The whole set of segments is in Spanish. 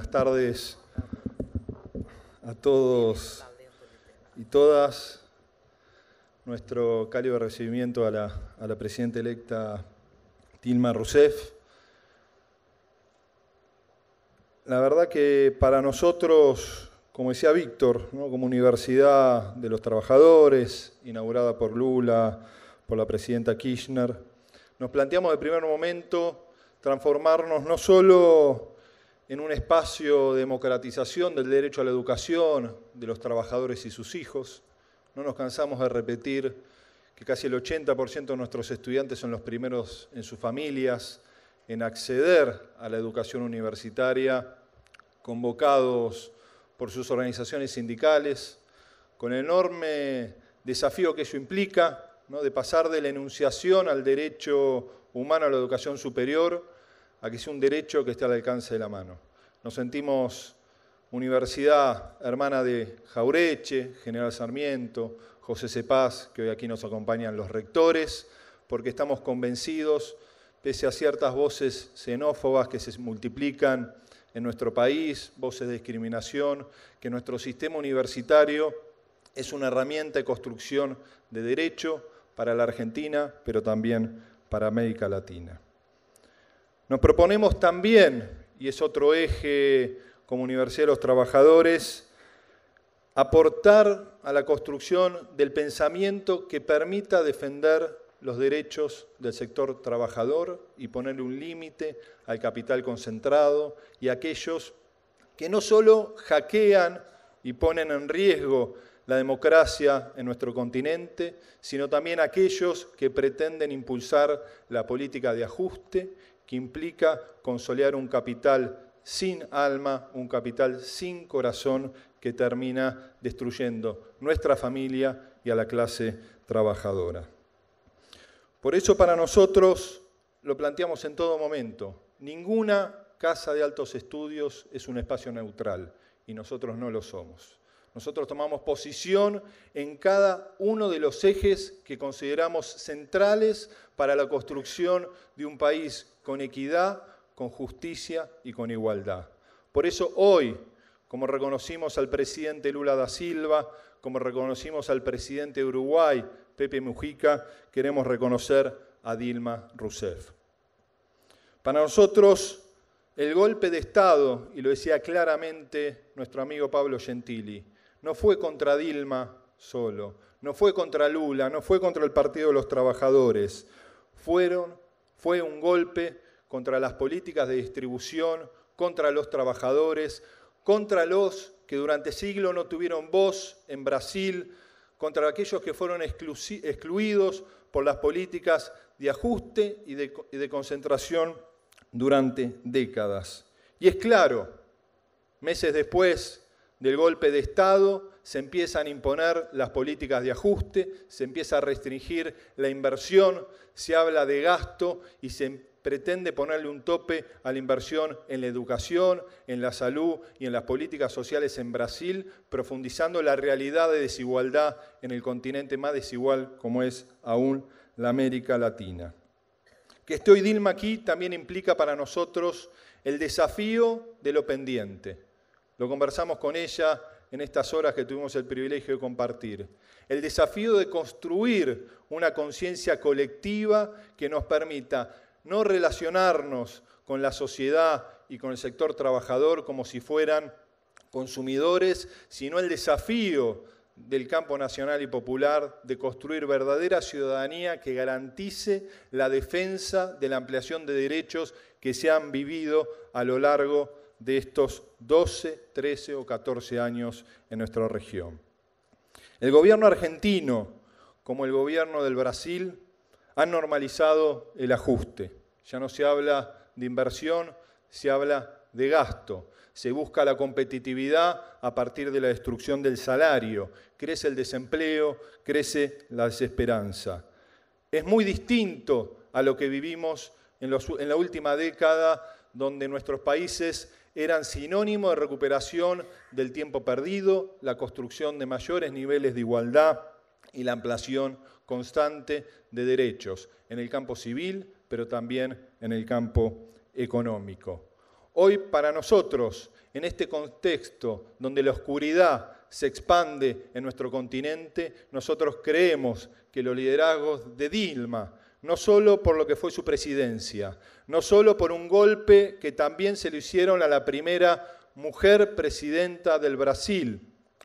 buenas tardes a todos y todas. Nuestro cálido recibimiento a la, presidenta electa Tilma Rousseff. La verdad que para nosotros, como decía Víctor, como Universidad de los Trabajadores, inaugurada por Lula, por la presidenta Kirchner, nos planteamos de primer momento transformarnos no solo en un espacio de democratización del derecho a la educación de los trabajadores y sus hijos. No nos cansamos de repetir que casi el 80% de nuestros estudiantes son los primeros en sus familias en acceder a la educación universitaria, convocados por sus organizaciones sindicales, con el enorme desafío que eso implica, ¿no? de pasar de la enunciación al derecho humano a la educación superior, a que sea un derecho que esté al alcance de la mano. Nos sentimos universidad hermana de Jaureche, General Sarmiento, José Cepaz, que hoy aquí nos acompañan los rectores, porque estamos convencidos, pese a ciertas voces xenófobas que se multiplican en nuestro país, voces de discriminación, que nuestro sistema universitario es una herramienta de construcción de derecho para la Argentina, pero también para América Latina. Nos proponemos también, y es otro eje como Universidad de los Trabajadores, aportar a la construcción del pensamiento que permita defender los derechos del sector trabajador y ponerle un límite al capital concentrado y aquellos que no solo hackean y ponen en riesgo la democracia en nuestro continente, sino también aquellos que pretenden impulsar la política de ajuste que implica consolear un capital sin alma, un capital sin corazón que termina destruyendo nuestra familia y a la clase trabajadora. Por eso para nosotros lo planteamos en todo momento, ninguna casa de altos estudios es un espacio neutral y nosotros no lo somos. Nosotros tomamos posición en cada uno de los ejes que consideramos centrales para la construcción de un país con equidad, con justicia y con igualdad. Por eso hoy, como reconocimos al presidente Lula da Silva, como reconocimos al presidente de Uruguay, Pepe Mujica, queremos reconocer a Dilma Rousseff. Para nosotros, el golpe de Estado, y lo decía claramente nuestro amigo Pablo Gentili, no fue contra Dilma solo, no fue contra Lula, no fue contra el Partido de los Trabajadores, fueron fue un golpe contra las políticas de distribución, contra los trabajadores, contra los que durante siglos no tuvieron voz en Brasil, contra aquellos que fueron excluidos por las políticas de ajuste y de concentración durante décadas. Y es claro, meses después, del golpe de Estado, se empiezan a imponer las políticas de ajuste, se empieza a restringir la inversión, se habla de gasto y se pretende ponerle un tope a la inversión en la educación, en la salud y en las políticas sociales en Brasil, profundizando la realidad de desigualdad en el continente más desigual como es aún la América Latina. Que estoy Dilma aquí también implica para nosotros el desafío de lo pendiente lo conversamos con ella en estas horas que tuvimos el privilegio de compartir. El desafío de construir una conciencia colectiva que nos permita no relacionarnos con la sociedad y con el sector trabajador como si fueran consumidores, sino el desafío del campo nacional y popular de construir verdadera ciudadanía que garantice la defensa de la ampliación de derechos que se han vivido a lo largo de de estos 12, 13 o 14 años en nuestra región. El gobierno argentino, como el gobierno del Brasil, han normalizado el ajuste. Ya no se habla de inversión, se habla de gasto. Se busca la competitividad a partir de la destrucción del salario. Crece el desempleo, crece la desesperanza. Es muy distinto a lo que vivimos en, en la última década, donde nuestros países eran sinónimo de recuperación del tiempo perdido, la construcción de mayores niveles de igualdad y la ampliación constante de derechos en el campo civil, pero también en el campo económico. Hoy para nosotros, en este contexto donde la oscuridad se expande en nuestro continente, nosotros creemos que los liderazgos de Dilma, no solo por lo que fue su presidencia, no solo por un golpe que también se le hicieron a la primera mujer presidenta del Brasil,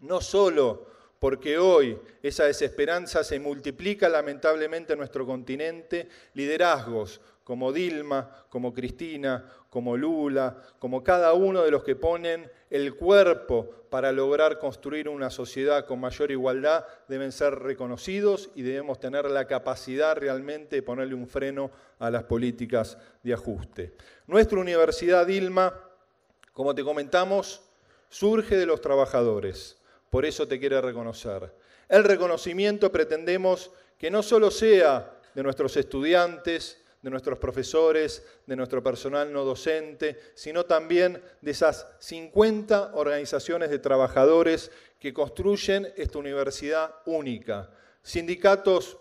no solo porque hoy esa desesperanza se multiplica lamentablemente en nuestro continente, liderazgos como Dilma, como Cristina, como Lula, como cada uno de los que ponen el cuerpo para lograr construir una sociedad con mayor igualdad, deben ser reconocidos y debemos tener la capacidad realmente de ponerle un freno a las políticas de ajuste. Nuestra universidad Dilma, como te comentamos, surge de los trabajadores por eso te quiere reconocer. El reconocimiento pretendemos que no solo sea de nuestros estudiantes, de nuestros profesores, de nuestro personal no docente, sino también de esas 50 organizaciones de trabajadores que construyen esta universidad única. Sindicatos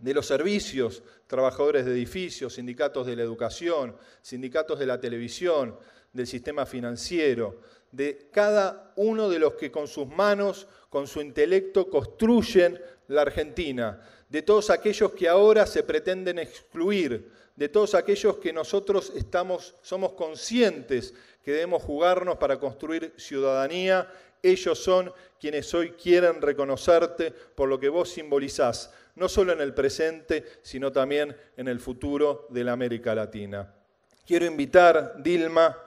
de los servicios, trabajadores de edificios, sindicatos de la educación, sindicatos de la televisión, del sistema financiero, de cada uno de los que con sus manos, con su intelecto, construyen la Argentina, de todos aquellos que ahora se pretenden excluir, de todos aquellos que nosotros estamos, somos conscientes que debemos jugarnos para construir ciudadanía. Ellos son quienes hoy quieren reconocerte por lo que vos simbolizás, no solo en el presente, sino también en el futuro de la América Latina. Quiero invitar, Dilma,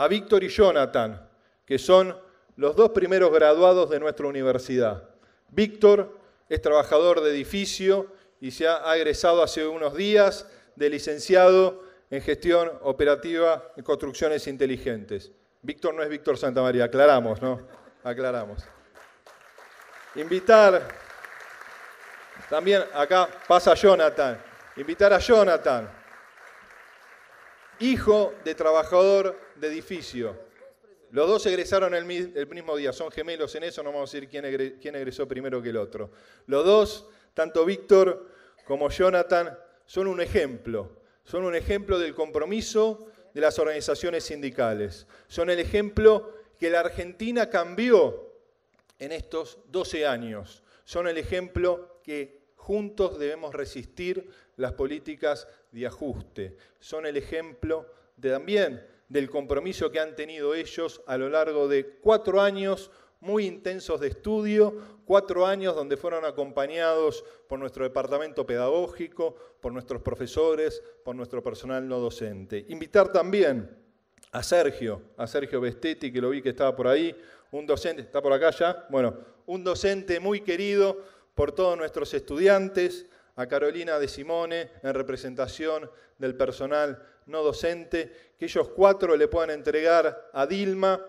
a Víctor y Jonathan, que son los dos primeros graduados de nuestra universidad. Víctor es trabajador de edificio y se ha egresado hace unos días de licenciado en gestión operativa de construcciones inteligentes. Víctor no es Víctor María, aclaramos, ¿no? Aclaramos. Invitar, también acá pasa Jonathan, invitar a Jonathan, hijo de trabajador de edificio. Los dos egresaron el, mismo día, son gemelos en eso, no vamos a decir quién egresó primero que el otro. Los dos, tanto Víctor como Jonathan, son un ejemplo, son un ejemplo del compromiso de las organizaciones sindicales, son el ejemplo que la Argentina cambió en estos 12 años, son el ejemplo que Juntos debemos resistir las políticas de ajuste. Son el ejemplo de, también del compromiso que han tenido ellos a lo largo de cuatro años muy intensos de estudio, cuatro años donde fueron acompañados por nuestro departamento pedagógico, por nuestros profesores, por nuestro personal no docente. Invitar también a Sergio, a Sergio Bestetti, que lo vi que estaba por ahí, un docente, ¿está por acá ya? Bueno, un docente muy querido por todos nuestros estudiantes, a Carolina de Simone en representación del personal no docente, que ellos cuatro le puedan entregar a Dilma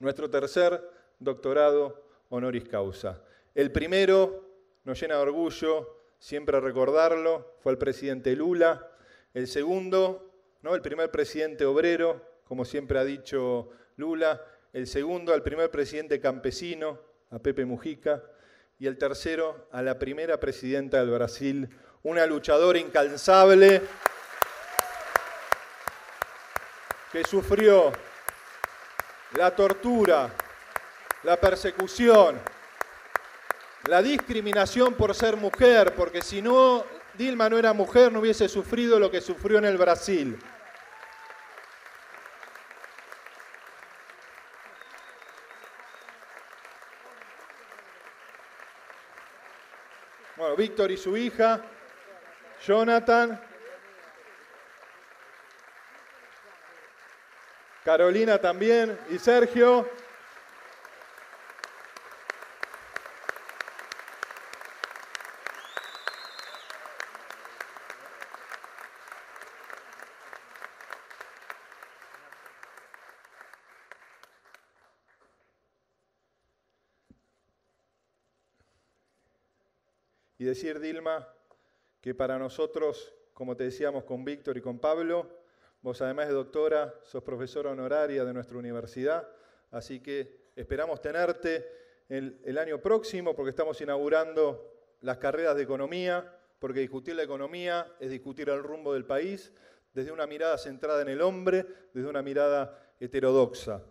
nuestro tercer doctorado honoris causa. El primero nos llena de orgullo, siempre recordarlo, fue el presidente Lula. El segundo, ¿no? el primer presidente obrero, como siempre ha dicho Lula. El segundo, al primer presidente campesino, a Pepe Mujica y el tercero a la primera presidenta del Brasil, una luchadora incansable que sufrió la tortura, la persecución, la discriminación por ser mujer, porque si no, Dilma no era mujer, no hubiese sufrido lo que sufrió en el Brasil. Víctor y su hija, Jonathan, Carolina también y Sergio. y decir, Dilma, que para nosotros, como te decíamos con Víctor y con Pablo, vos además de doctora, sos profesora honoraria de nuestra universidad, así que esperamos tenerte el, el año próximo porque estamos inaugurando las carreras de economía, porque discutir la economía es discutir el rumbo del país desde una mirada centrada en el hombre, desde una mirada heterodoxa.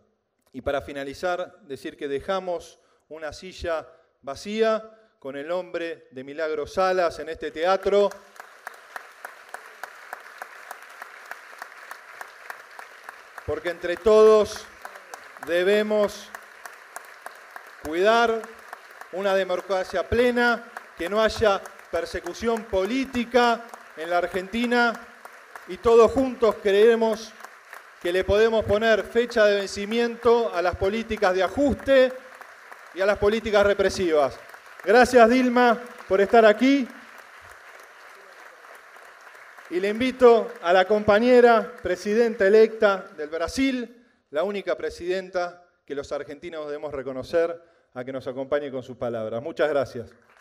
Y para finalizar, decir que dejamos una silla vacía con el nombre de Milagro Salas en este teatro. Porque entre todos debemos cuidar una democracia plena, que no haya persecución política en la Argentina y todos juntos creemos que le podemos poner fecha de vencimiento a las políticas de ajuste y a las políticas represivas. Gracias Dilma por estar aquí. Y le invito a la compañera presidenta electa del Brasil, la única presidenta que los argentinos debemos reconocer, a que nos acompañe con sus palabras. Muchas gracias.